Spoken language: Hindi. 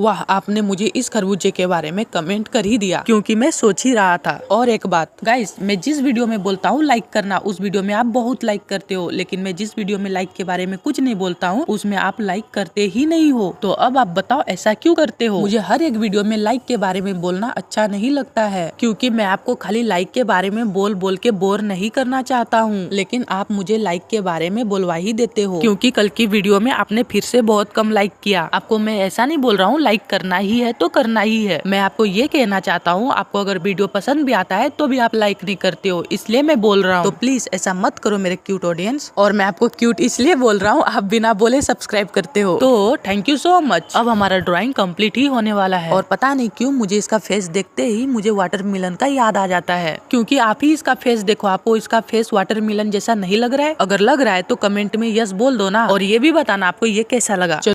वाह आपने मुझे इस खरबूजे के बारे में कमेंट कर ही दिया क्योंकि मैं सोच ही रहा था और एक बात गाइस मैं जिस वीडियो में बोलता हूँ लाइक करना उस वीडियो में आप बहुत लाइक करते हो लेकिन मैं जिस वीडियो में लाइक के बारे में कुछ नहीं बोलता हूँ उसमें आप लाइक करते ही नहीं हो तो अब आप बताओ ऐसा क्यों करते हो मुझे हर एक वीडियो में लाइक के बारे में बोलना अच्छा नहीं लगता है क्यूँकी मैं आपको खाली लाइक के बारे में बोल बोल के बोर नहीं करना चाहता हूँ लेकिन आप मुझे लाइक के बारे में बोलवा ही देते हो क्यूँकी कल की वीडियो में आपने फिर से बहुत कम लाइक किया आपको मैं ऐसा नहीं बोल रहा हूँ लाइक करना ही है तो करना ही है मैं आपको ये कहना चाहता हूँ आपको अगर वीडियो पसंद भी आता है तो भी आप लाइक नहीं करते हो इसलिए मैं बोल रहा हूँ तो प्लीज ऐसा मत करो मेरे क्यूट ऑडियंस और मैं आपको क्यूट इसलिए बोल रहा हूँ आप बिना बोले सब्सक्राइब करते हो तो थैंक यू सो मच अब हमारा ड्रॉइंग कम्प्लीट ही होने वाला है और पता नहीं क्यूँ मुझे इसका फेस देखते ही मुझे वाटर मिलन का याद आ जाता है क्यूँकी आप ही इसका फेस देखो आपको इसका फेस वाटर मिलन जैसा नहीं लग रहा है अगर लग रहा है तो कमेंट में यस बोल दो ना और ये भी बताना आपको ये कैसा लगा